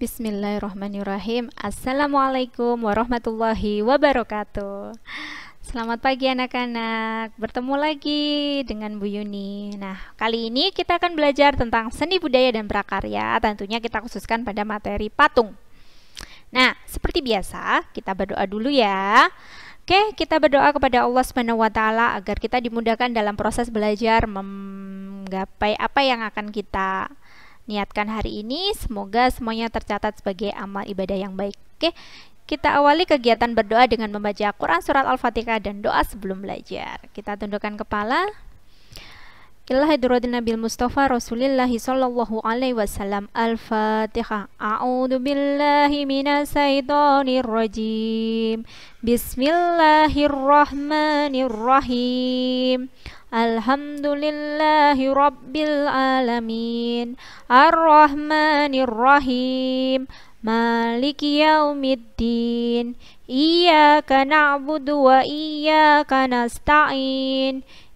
Bismillahirrahmanirrahim Assalamualaikum warahmatullahi wabarakatuh Selamat pagi anak-anak Bertemu lagi dengan Bu Yuni Nah kali ini kita akan belajar tentang seni budaya dan prakarya Tentunya kita khususkan pada materi patung Nah seperti biasa kita berdoa dulu ya Oke kita berdoa kepada Allah Subhanahu Wa Taala Agar kita dimudahkan dalam proses belajar Menggapai apa yang akan kita niatkan hari ini. Semoga semuanya tercatat sebagai amal ibadah yang baik. Oke, kita awali kegiatan berdoa dengan membaca quran Surat Al-Fatihah dan doa sebelum belajar. Kita tundukkan kepala. Ilah hidrodin Nabil Mustafa Rasulillahi sallallahu alaihi wasallam Al-Fatiha A'udhu billahi minasaitonir rajim Bismillahirrahmanirrahim Alhamdulillahi rabbil alamin Ar-Rahmanirrahim Maliki yaumiddin Iyaka na'budu wa iyaka nasta'in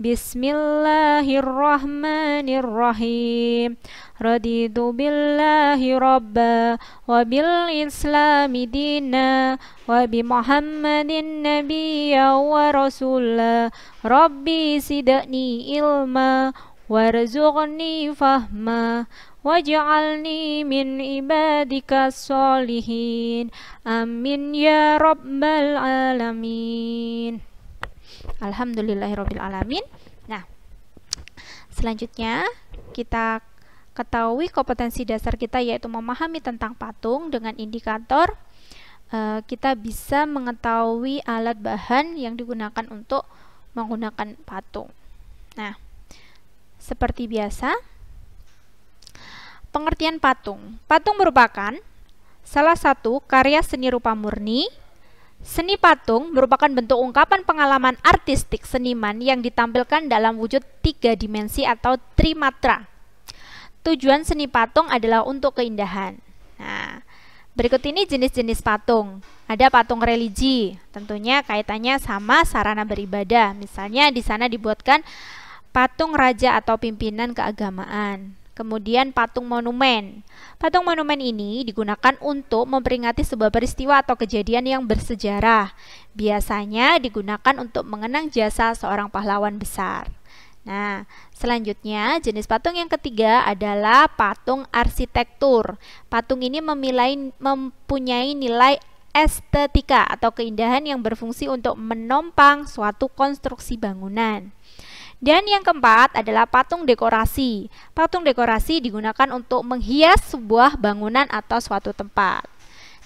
بسم الله الرحمن الرحيم رضيت بالله ربا وبالإسلام دينا وبمحمد نبيا ورسولا ربي سدني علما وارزقني فهما واجعلني من عبادك الصالحين آمين يا رب العالمين Alhamdulillahirabbil Nah, selanjutnya kita ketahui kompetensi dasar kita yaitu memahami tentang patung dengan indikator e, kita bisa mengetahui alat bahan yang digunakan untuk menggunakan patung. Nah, seperti biasa pengertian patung. Patung merupakan salah satu karya seni rupa murni Seni patung merupakan bentuk ungkapan pengalaman artistik seniman yang ditampilkan dalam wujud tiga dimensi atau trimatra. Tujuan seni patung adalah untuk keindahan. Nah, berikut ini jenis-jenis patung. Ada patung religi, tentunya kaitannya sama sarana beribadah. Misalnya di sana dibuatkan patung raja atau pimpinan keagamaan. Kemudian patung monumen. Patung monumen ini digunakan untuk memperingati sebuah peristiwa atau kejadian yang bersejarah. Biasanya digunakan untuk mengenang jasa seorang pahlawan besar. Nah, selanjutnya jenis patung yang ketiga adalah patung arsitektur. Patung ini memilai, mempunyai nilai estetika atau keindahan yang berfungsi untuk menompang suatu konstruksi bangunan. Dan yang keempat adalah patung dekorasi. Patung dekorasi digunakan untuk menghias sebuah bangunan atau suatu tempat.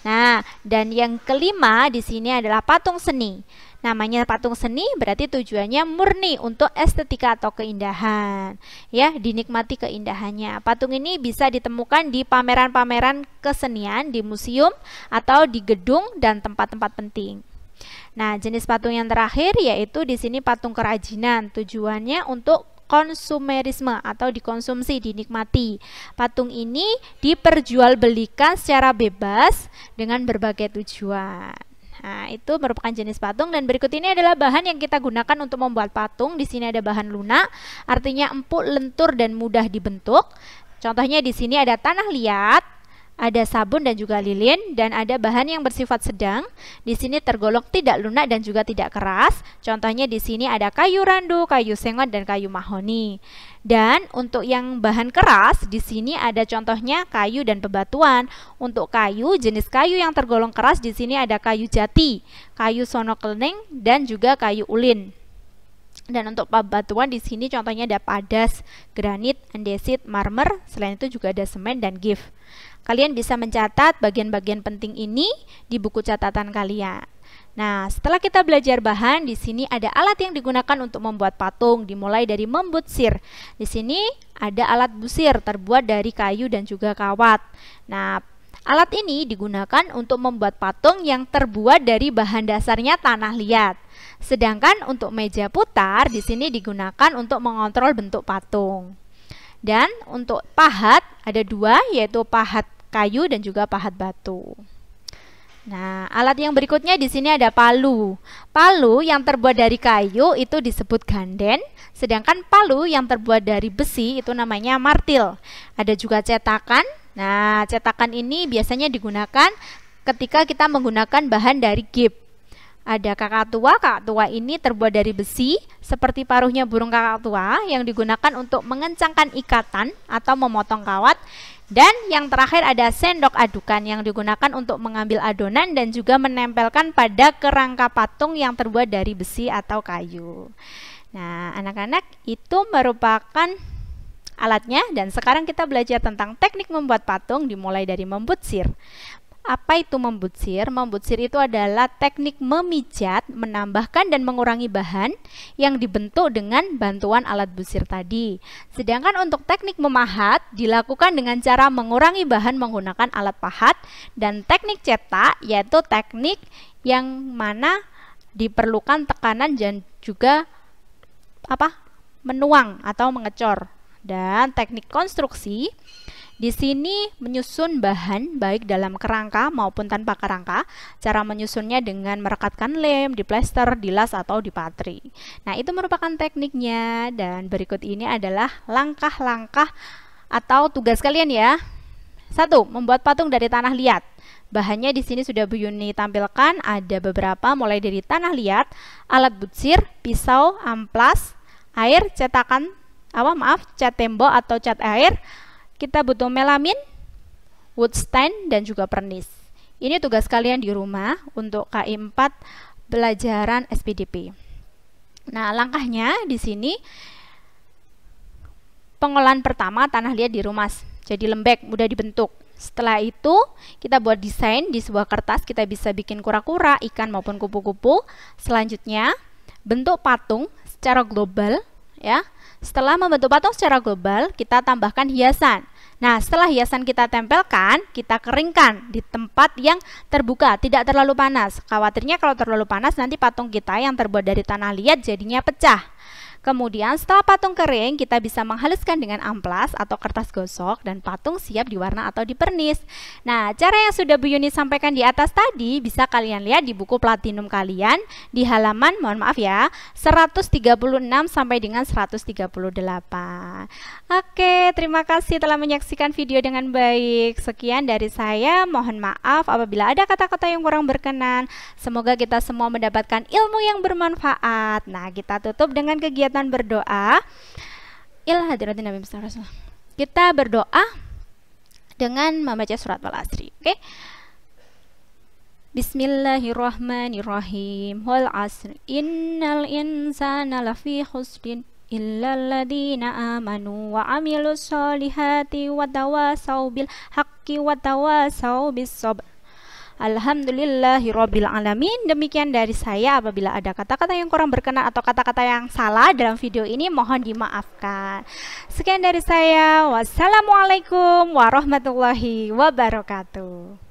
Nah, dan yang kelima di sini adalah patung seni. Namanya patung seni berarti tujuannya murni untuk estetika atau keindahan. Ya, dinikmati keindahannya. Patung ini bisa ditemukan di pameran-pameran kesenian di museum atau di gedung dan tempat-tempat penting. Nah, jenis patung yang terakhir yaitu di sini patung kerajinan. Tujuannya untuk konsumerisme atau dikonsumsi, dinikmati. Patung ini diperjualbelikan secara bebas dengan berbagai tujuan. Nah, itu merupakan jenis patung dan berikut ini adalah bahan yang kita gunakan untuk membuat patung. Di sini ada bahan lunak, artinya empuk, lentur dan mudah dibentuk. Contohnya di sini ada tanah liat, ada sabun dan juga lilin dan ada bahan yang bersifat sedang. Di sini tergolong tidak lunak dan juga tidak keras. Contohnya di sini ada kayu randu, kayu sengon dan kayu mahoni. Dan untuk yang bahan keras di sini ada contohnya kayu dan bebatuan. Untuk kayu, jenis kayu yang tergolong keras di sini ada kayu jati, kayu sonoklening dan juga kayu ulin. Dan untuk batuan di sini contohnya ada padas, granit, andesit, marmer, selain itu juga ada semen dan gif. Kalian bisa mencatat bagian-bagian penting ini di buku catatan kalian. Nah, setelah kita belajar bahan, di sini ada alat yang digunakan untuk membuat patung, dimulai dari membuat sir. Di sini ada alat busir terbuat dari kayu dan juga kawat. Nah, alat ini digunakan untuk membuat patung yang terbuat dari bahan dasarnya tanah liat. Sedangkan untuk meja putar di sini digunakan untuk mengontrol bentuk patung. Dan untuk pahat ada dua yaitu pahat kayu dan juga pahat batu. Nah, alat yang berikutnya di sini ada palu. Palu yang terbuat dari kayu itu disebut ganden, sedangkan palu yang terbuat dari besi itu namanya martil. Ada juga cetakan. Nah, cetakan ini biasanya digunakan ketika kita menggunakan bahan dari gip. Ada kakak tua, kakak tua ini terbuat dari besi, seperti paruhnya burung kakak tua yang digunakan untuk mengencangkan ikatan atau memotong kawat. Dan yang terakhir ada sendok adukan yang digunakan untuk mengambil adonan dan juga menempelkan pada kerangka patung yang terbuat dari besi atau kayu. Nah, anak-anak itu merupakan alatnya dan sekarang kita belajar tentang teknik membuat patung dimulai dari membuat sir. Apa itu membutsir? Membutsir itu adalah teknik memijat, menambahkan dan mengurangi bahan yang dibentuk dengan bantuan alat busir tadi. Sedangkan untuk teknik memahat dilakukan dengan cara mengurangi bahan menggunakan alat pahat dan teknik cetak yaitu teknik yang mana diperlukan tekanan dan juga apa? menuang atau mengecor. Dan teknik konstruksi di sini menyusun bahan baik dalam kerangka maupun tanpa kerangka, cara menyusunnya dengan merekatkan lem, di di las atau di dipatri. Nah, itu merupakan tekniknya dan berikut ini adalah langkah-langkah atau tugas kalian ya. Satu, membuat patung dari tanah liat. Bahannya di sini sudah Bu Yuni tampilkan, ada beberapa mulai dari tanah liat, alat butsir, pisau, amplas, air, cetakan, apa maaf, cat tembok atau cat air, kita butuh melamin, wood stain, dan juga pernis. Ini tugas kalian di rumah untuk KI4 pelajaran SPDP. Nah, langkahnya di sini pengolahan pertama tanah liat di rumah jadi lembek, mudah dibentuk. Setelah itu, kita buat desain di sebuah kertas, kita bisa bikin kura-kura, ikan maupun kupu-kupu. Selanjutnya, bentuk patung secara global ya. Setelah membentuk patung secara global, kita tambahkan hiasan. Nah, setelah hiasan kita tempelkan, kita keringkan di tempat yang terbuka, tidak terlalu panas. Khawatirnya kalau terlalu panas nanti patung kita yang terbuat dari tanah liat jadinya pecah. Kemudian setelah patung kering, kita bisa menghaluskan dengan amplas atau kertas gosok dan patung siap diwarna atau dipernis. Nah, cara yang sudah Bu Yuni sampaikan di atas tadi bisa kalian lihat di buku platinum kalian di halaman, mohon maaf ya, 136 sampai dengan 138. Oke, terima kasih telah menyaksikan video dengan baik. Sekian dari saya, mohon maaf apabila ada kata-kata yang kurang berkenan. Semoga kita semua mendapatkan ilmu yang bermanfaat. Nah, kita tutup dengan kegiatan lanjutan berdoa ilah hadirat Nabi Rasulullah. Kita berdoa dengan membaca surat Al-Asri. Oke. Okay? Bismillahirrahmanirrahim. Wal asr. Innal insana lafi khusrin illa alladhina amanu wa amilus solihati wa tawasaw bil haqqi wa tawasaw bis sabr. Alhamdulillahirabbil alamin. Demikian dari saya. Apabila ada kata-kata yang kurang berkenan atau kata-kata yang salah dalam video ini mohon dimaafkan. Sekian dari saya. Wassalamualaikum warahmatullahi wabarakatuh.